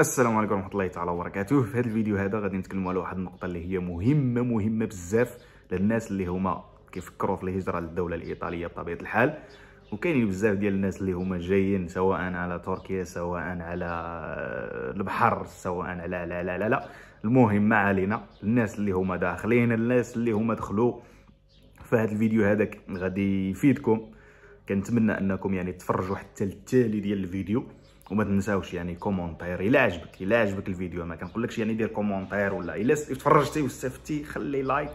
السلام عليكم ورحمه الله تعالى وبركاته في هذا الفيديو هذا غادي نتكلموا على واحد النقطه اللي هي مهمه مهمه بزاف للناس اللي هما كيفكروا في الهجره للدوله الايطاليه بطبيعه الحال وكاينين بزاف ديال الناس اللي هما جايين سواء على تركيا سواء على البحر سواء على لا لا لا لا المهم ما علينا الناس اللي هما داخلين الناس اللي هما دخلوا في هذا الفيديو هذاك غادي يفيدكم كنتمنى انكم يعني تفرجوا حتى التالي ديال الفيديو وما تنساوش يعني كومونتير الا عجبك الا عجبك الفيديو ما كنقولكش يعني دير كومونتير ولا الا تفرجتي واستفدتي خلي لايك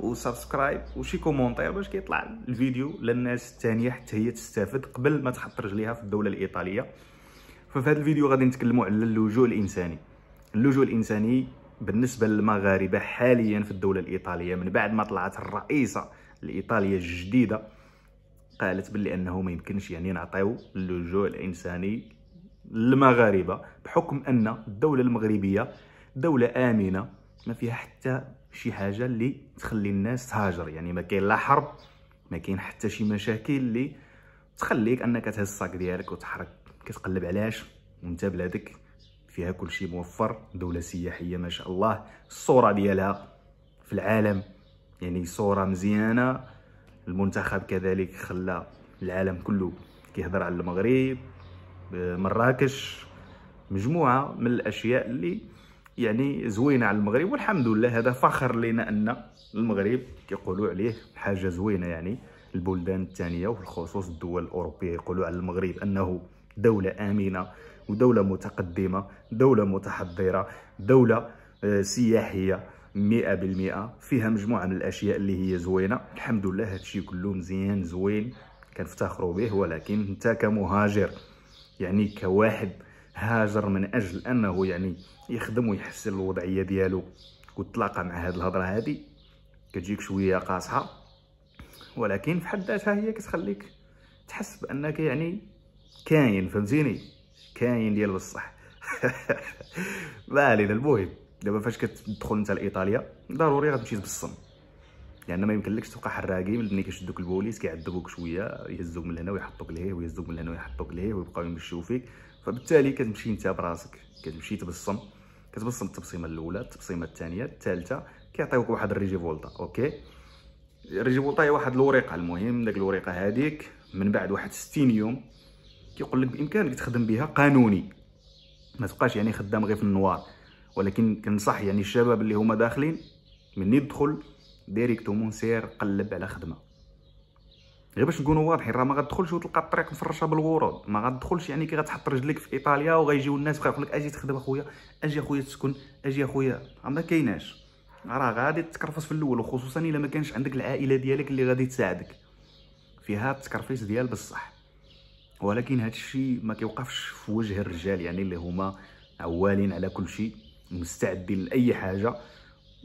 وسبسكرايب وشي كومونتير باش كيطلع الفيديو للناس الثانيه حتى هي تستافد قبل ما تحط رجليها في الدوله الايطاليه ففي هذا الفيديو غادي نتكلموا على اللجوء الانساني اللجوء الانساني بالنسبه للمغاربه حاليا في الدوله الايطاليه من بعد ما طلعت الرئيسه الايطاليه الجديده قالت بلي انه ما يمكنش يعني نعطيو اللجوء الانساني المغاربة بحكم ان الدوله المغربيه دوله امنه ما فيها حتى شي حاجه اللي تخلي الناس تهاجر يعني ما كاين لا حرب ما كاين حتى شي مشاكل اللي تخليك انك تهز الصاك ديالك وتحرك كتقلب علاش وانت بلادك فيها كل شيء موفر دوله سياحيه ما شاء الله الصوره ديالها في العالم يعني صوره مزيانه المنتخب كذلك خلى العالم كله كيهضر على المغرب مراكش مجموعه من الاشياء اللي يعني زوينه على المغرب والحمد لله هذا فخر لنا ان المغرب كيقولوا عليه حاجه زوينه يعني البلدان الثانيه وبالخصوص الدول الاوروبيه يقولوا على المغرب انه دوله امنه ودوله متقدمه دوله متحضره دوله آه، سياحيه 100% فيها مجموعه من الاشياء اللي هي زوينه الحمد لله هادشي كله مزيان زوين كنفتخروا به ولكن انت كمهاجر يعني كواحد هاجر من اجل انه يعني يخدم ويحسن الوضعيه ديالو وتلاقى مع هاد الهضره هادي كتجيك شويه قاصحه ولكن في حد ذاتها هي كتخليك تحس بانك يعني كاين فهمتيني كاين ديال بصح ما علينا المهم دابا فاش كتدخل انت لايطاليا ضروري غتمشي تبصم لان ما يمكنلكش تبقى حراقي ملي كيشدوك البوليس كيعذبوك شويه يهزوك من هنا ويحطوك لهيه ويهزوك من هنا ويحطوك لهيه ويبقاو يمشيو فيك فبالتالي كتمشي انت براسك كتمشي تبصم كتبصم التبصيمه الاولى التبصيمه الثانيه الثالثه كيعطيوك واحد الريجيفولتا اوكي الريجيفولتا هي واحد الوريقه المهم داك الوريقه هذيك من بعد واحد 60 يوم كيقول لك بامكانك تخدم بها قانوني ما تبقاش يعني خدام غير في النوار ولكن كنصح يعني الشباب اللي هما داخلين من يدخل ديريكتومون سير قلب على خدمه غير باش نكونوا واضحين راه ما غتدخلش وتلقى الطريق مفرشه بالورود ما غتدخلش يعني كي غتحط رجليك في ايطاليا وغيجيو الناس بقى يقول لك اجي تخدم اخويا اجي اخويا تسكن اجي اخويا ما كايناش راه غادي تكرفص في الاول وخصوصا الا ما كانش عندك العائله ديالك اللي غادي تساعدك فيها التكرفيس ديال بصح ولكن هذا الشيء ما كيوقفش في وجه الرجال يعني اللي هما عوالين على كل شيء مستعدين لاي حاجه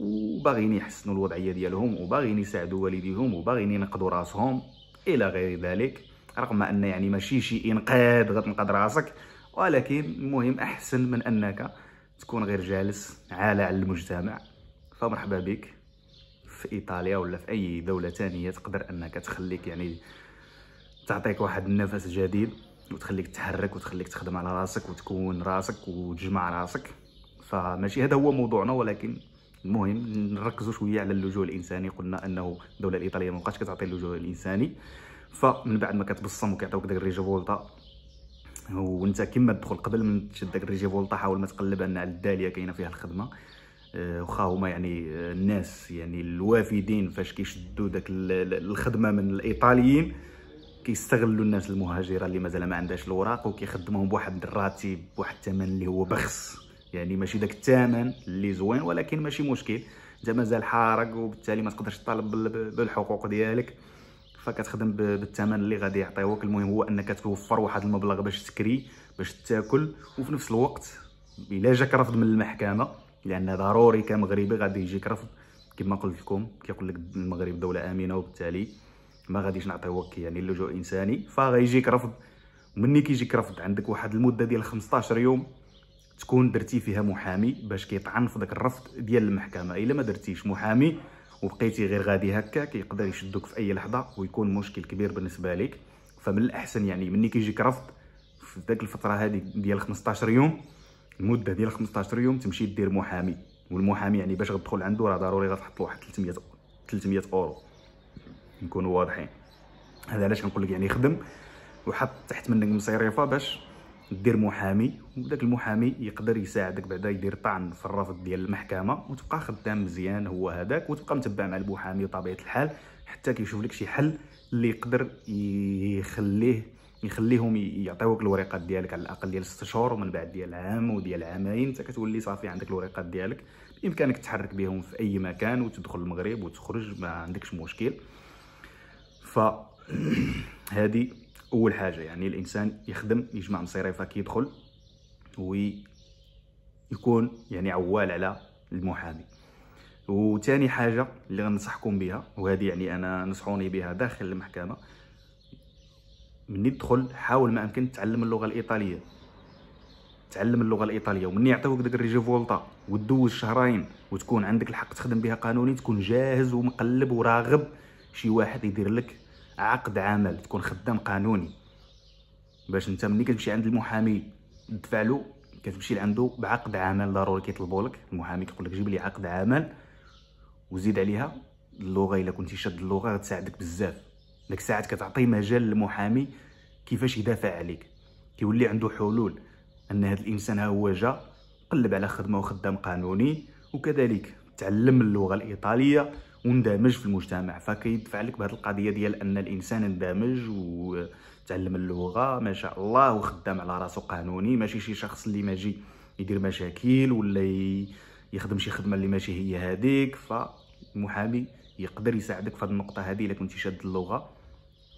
وباغيين يحسنوا الوضعيه ديالهم وباغيين يساعدوا والديهم وباغيين ينقذوا راسهم الى غير ذلك رغم ان يعني ماشي شي انقاذ غتنقذ راسك ولكن المهم احسن من انك تكون غير جالس عالة على المجتمع فمرحبا بك في ايطاليا ولا في اي دوله ثانيه تقدر انك تخليك يعني تعطيك واحد النفس جديد وتخليك تحرك وتخليك تخدم على راسك وتكون راسك وتجمع راسك فماشي هذا هو موضوعنا ولكن المهم نركزوا شويه على اللجوء الانساني قلنا انه الدوله الايطاليه ما بقاتش كتعطي اللجوء الانساني فمن بعد ما كتبصم وكيعطيوك داك الريجيفولتا وانت كما تدخل قبل من تشد داك الريجيفولتا حاول ما تقلب ان على الداليه كاينه فيها الخدمه آه، واخا هما يعني آه، الناس يعني الوافدين فاش كيشدوا داك الخدمه من الايطاليين كيستغلوا الناس المهاجره اللي مازال ما عندهاش الوراق وكيخدموهم بواحد الراتب بواحد الثمن اللي هو بخس يعني ماشي داك الثمن اللي زوين ولكن ماشي مشكل انت مازال حارق وبالتالي ما تقدرش تطالب بالحقوق ديالك فكتخدم بالثمن اللي غادي يعطيوك المهم هو انك توفر واحد المبلغ باش تكري باش تاكل وفي نفس الوقت الا جاك رفض من المحكمه لان ضروري كمغربي غادي يجيك رفض كما قلت لكم كيقول لك المغرب دوله امنه وبالتالي ما غاديش نعطيوك يعني اللجوء الانساني فغيجيك رفض مني كيجيك رفض عندك واحد المده ديال 15 يوم تكون درتي فيها محامي باش كيطعن في داك الرفض ديال المحكمه الا ما درتيش محامي وبقيتي غير غادي هكا كيقدر يشدوك في اي لحظه ويكون مشكل كبير بالنسبه لك فمن الاحسن يعني ملي كيجيك رفض في داك الفتره هذه ديال 15 يوم المده ديال 15 يوم تمشي دير محامي والمحامي يعني باش غتدخل عنده راه ضروري غتحط له واحد 300 300 اورو نكونوا واضحين هذا علاش كنقول لك يعني خدم وحط تحت منك مصيريفه باش دير محامي وداك المحامي يقدر يساعدك بعدا يدير طعن في الرفض ديال المحكمه وتبقى خدام مزيان هو هذاك وتبقى متبع مع المحامي بطبيعه الحال حتى كيشوف لك شي حل اللي يقدر يخليه يخليهم يعطيوك الوريقات ديالك على الاقل ديال 6 شهور ومن بعد ديال عام وديال عامين انت كتولي صافي عندك الوريقات ديالك بامكانك تحرك بهم في اي مكان وتدخل المغرب وتخرج ما عندكش مشكل ف هذه اول حاجه يعني الانسان يخدم يجمع مصيريفه كيدخل ويكون يعني عوال على المحامي وثاني حاجه اللي غنصحكم بها وهذه يعني انا نصحوني بها داخل المحكمه من تدخل حاول ما امكن تعلم اللغه الايطاليه تعلم اللغه الايطاليه ومن يعطيوك داك الريجي فولطا وتدوز شهرين وتكون عندك الحق تخدم بها قانوني تكون جاهز ومقلب وراغب شي واحد يدير لك عقد عمل تكون خدام قانوني باش انت ملي كتمشي عند المحامي تدفع له كتمشي لعندو بعقد عمل ضروري كيطلبوا لك المحامي كيقول لك جيب لي عقد عمل وزيد عليها اللغه الا كنتي شاد اللغه غتساعدك بزاف ديك الساعات كتعطي مجال للمحامي كيفاش يدافع عليك كيولي عنده حلول ان هذا الانسان ها هو جا قلب على خدمه وخدام قانوني وكذلك تعلم اللغه الايطاليه وندمج في المجتمع فكيدفع لك بهذه القضيه ديال ان الانسان اندمج وتعلم اللغه ما شاء الله وخدام على راسو قانوني ماشي شي شخص اللي ماجي يدير مشاكل ولا يخدم شي خدمه اللي ماشي هي هذيك فالمحامي يقدر يساعدك في هذه النقطه هذه الا كنتي شاد اللغه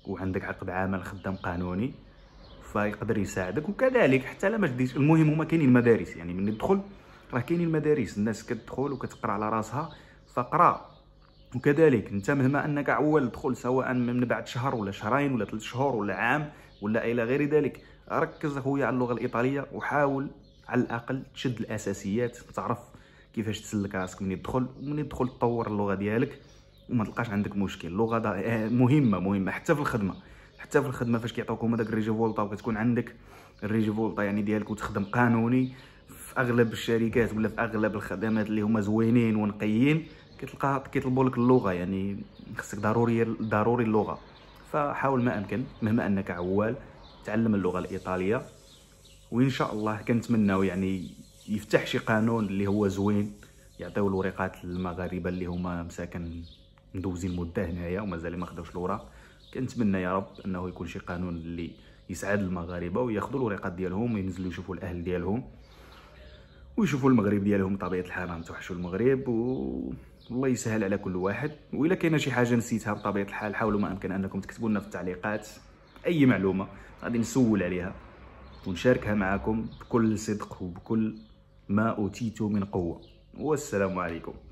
وعندك عقد عمل خدام قانوني فيقدر يساعدك وكذلك حتى لا ما المهم هما كاينين المدارس يعني من تدخل راه كاينين المدارس الناس كتدخل وكتقرا على راسها فقرا وكذلك انت مهما انك عوال تدخل سواء من بعد شهر ولا شهرين ولا ثلاث شهور ولا عام ولا الى غير ذلك ركز اخويا على اللغه الايطاليه وحاول على الاقل تشد الاساسيات تعرف كيفاش تسلك راسك من يدخل ومن يدخل تطور اللغه ديالك وما تلقاش عندك مشكل اللغه آه، مهمه مهمه حتى في الخدمه حتى في الخدمه فاش كيعطيوكم هذاك الريجيفولطا وكتكون عندك الريجيفولطا يعني ديالك وتخدم قانوني في اغلب الشركات ولا في اغلب الخدمات اللي هما زوينين ونقيين كتلقى كيطلبوا لك اللغه يعني خصك ضروري ضروري اللغه فحاول ما امكن مهما انك عوال تعلم اللغه الايطاليه وان شاء الله كنتمناو يعني يفتح شي قانون اللي هو زوين يعطيو الوريقات للمغاربه اللي هما مساكن مدوزين مده هنايا ومازال ما خداوش الوراق كنتمنى يا رب انه يكون شي قانون اللي يسعد المغاربه وياخذوا الوريقات ديالهم وينزلوا يشوفوا الاهل ديالهم ويشوفوا المغرب ديالهم بطبيعه الحال توحشوا المغرب و الله يسهل على كل واحد والا كاينه شي حاجه نسيتها بطبيعه الحال حاولوا ما امكن انكم تكتبوا لنا في التعليقات اي معلومه غادي نسول عليها ونشاركها معكم بكل صدق وبكل ما اوتيت من قوه والسلام عليكم